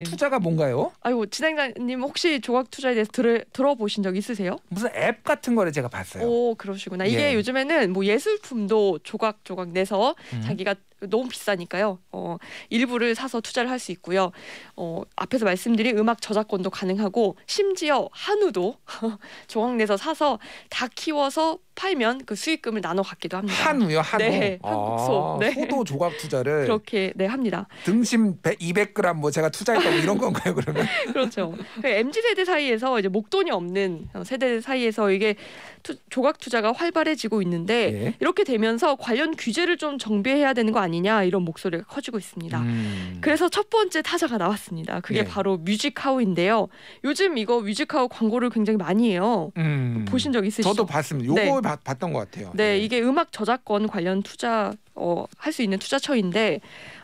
예. 투자가 뭔가요? 아이고 진행자님 혹시 조각 투자에 대해서 들, 들어보신 적 있으세요? 무슨 앱 같은 거를 제가 봤어요. 오 그러시구나. 이게 예. 요즘에는 뭐 예술품도 조각 조각 내서 음. 자기가 너무 비싸니까요. 어, 일부를 사서 투자를 할 수 있고요. 어, 앞에서 말씀드린 음악 저작권도 가능하고 심지어 한우도 조학내서 사서 다 키워서 팔면 그 수익금을 나눠 갖기도 합니다. 한우요, 한우. 네, 한국소. 아, 네. 소도 조각 투자를 그렇게 네 합니다. 등심 100, 200g 뭐 제가 투자했다고 뭐 이런 건가요, 그러면? 그렇죠. 그 mz 세대 사이에서 이제 목돈이 없는 어, 세대 사이에서 이게 투, 조각 투자가 활발해지고 있는데 예. 이렇게 되면서 관련 규제를 좀 정비해야 되는 거 아니냐? 아니냐 이런 목소리가 커지고 있습니다. 음. 그래서 첫 번째 타자가 나왔습니다. 그게 예. 바로 뮤직하우인데요. 요즘 이거 뮤직하우 광고를 굉장히 많이 해요. 음. 보신 적 있으시죠? 저도 봤습니다. 요거 네. 봤, 봤던 것 같아요. 네, 네, 이게 음악 저작권 관련 투자 어, 할 수 있는 투자처인데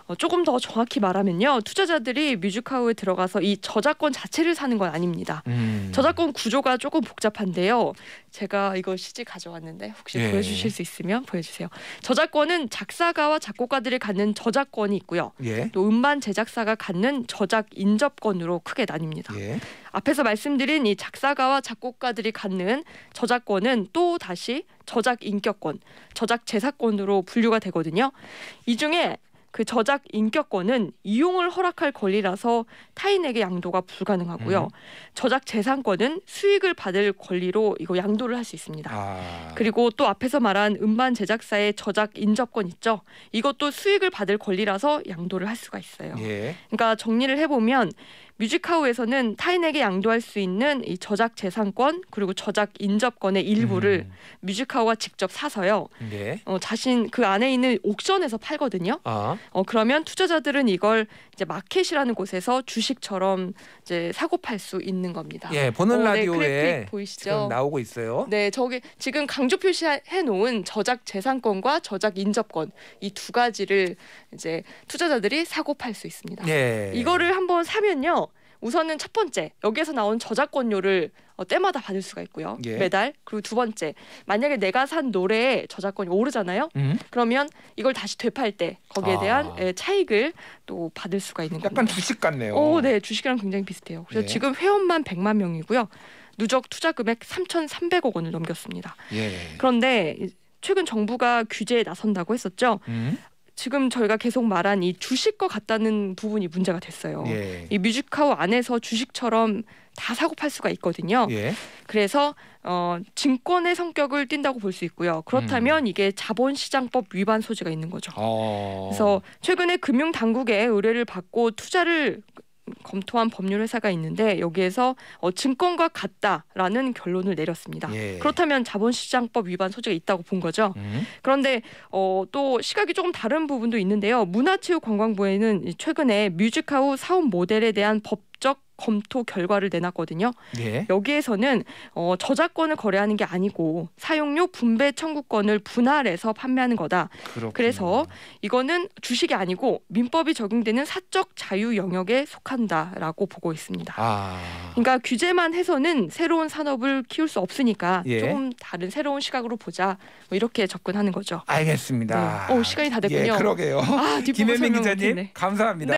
어, 조금 더 정확히 말하면요. 투자자들이 뮤직하우에 들어가서 이 저작권 자체를 사는 건 아닙니다. 음. 저작권 구조가 조금 복잡한데요. 제가 이거 시지 가져왔는데 혹시 예. 보여주실 수 있으면 보여주세요. 저작권은 작사가와 작곡가들이 갖는 저작권이 있고요. 예. 또 음반 제작사가 갖는 저작 인접권으로 크게 나뉩니다. 예. 앞에서 말씀드린 이 작사가와 작곡가들이 갖는 저작권은 또 다시 저작 인격권, 저작 제사권으로 분류가 되거든요. 이 중에 그 저작 인격권은 이용을 허락할 권리라서 타인에게 양도가 불가능하고요. 음. 저작 재산권은 수익을 받을 권리로 이거 양도를 할 수 있습니다. 아. 그리고 또 앞에서 말한 음반 제작사의 저작 인접권 있죠. 이것도 수익을 받을 권리라서 양도를 할 수가 있어요. 예. 그러니까 정리를 해보면 뮤직하우에서는 타인에게 양도할 수 있는 이 저작 재산권 그리고 저작 인접권의 일부를 음. 뮤직하우가 직접 사서요. 네. 어, 자신 그 안에 있는 옥션에서 팔거든요. 아. 어, 그러면 투자자들은 이걸 이제 마켓이라는 곳에서 주식처럼 이제 사고 팔 수 있는 겁니다. 예, 보는 어, 네, 라디오에 보이시죠? 나오고 있어요. 네, 저기 지금 강조 표시해 놓은 저작 재산권과 저작 인접권 이 두 가지를 이제 투자자들이 사고 팔 수 있습니다. 예. 이거를 한번 사면요. 우선은 첫 번째 여기에서 나온 저작권료를 어, 때마다 받을 수가 있고요. 예. 매달. 그리고 두 번째 만약에 내가 산 노래에 저작권이 오르잖아요. 음. 그러면 이걸 다시 되팔 때 거기에 아. 대한 예, 차익을 또 받을 수가 있는 약간 겁니다. 주식 같네요. 오, 네, 주식이랑 굉장히 비슷해요. 그래서 예. 지금 회원만 100만 명이고요. 누적 투자 금액 3,300억 원을 넘겼습니다. 예. 그런데 최근 정부가 규제에 나선다고 했었죠. 음? 지금 저희가 계속 말한 이 주식과 같다는 부분이 문제가 됐어요. 예. 이 뮤직카우 안에서 주식처럼 다 사고 팔 수가 있거든요. 예. 그래서 어, 증권의 성격을 띈다고 볼 수 있고요. 그렇다면 음. 이게 자본시장법 위반 소지가 있는 거죠. 어. 그래서 최근에 금융 당국의 의뢰를 받고 투자를 검토한 법률 회사가 있는데 여기에서 어, 증권과 같다라는 결론을 내렸습니다. 예. 그렇다면 자본시장법 위반 소지가 있다고 본 거죠. 음. 그런데 어, 또 시각이 조금 다른 부분도 있는데요. 문화체육관광부에는 최근에 뮤직하우 사업 모델에 대한 법적 검토 결과를 내놨거든요. 예. 여기에서는 어, 저작권을 거래하는 게 아니고 사용료 분배 청구권을 분할해서 판매하는 거다. 그렇군요. 그래서 이거는 주식이 아니고 민법이 적용되는 사적 자유 영역에 속한다라고 보고 있습니다. 아. 그러니까 규제만 해서는 새로운 산업을 키울 수 없으니까 예. 조금 다른 새로운 시각으로 보자. 뭐 이렇게 접근하는 거죠. 알겠습니다. 네. 오, 시간이 다 됐군요. 예, 그러게요. 아, 김혜민 기자님 감사합니다. 네.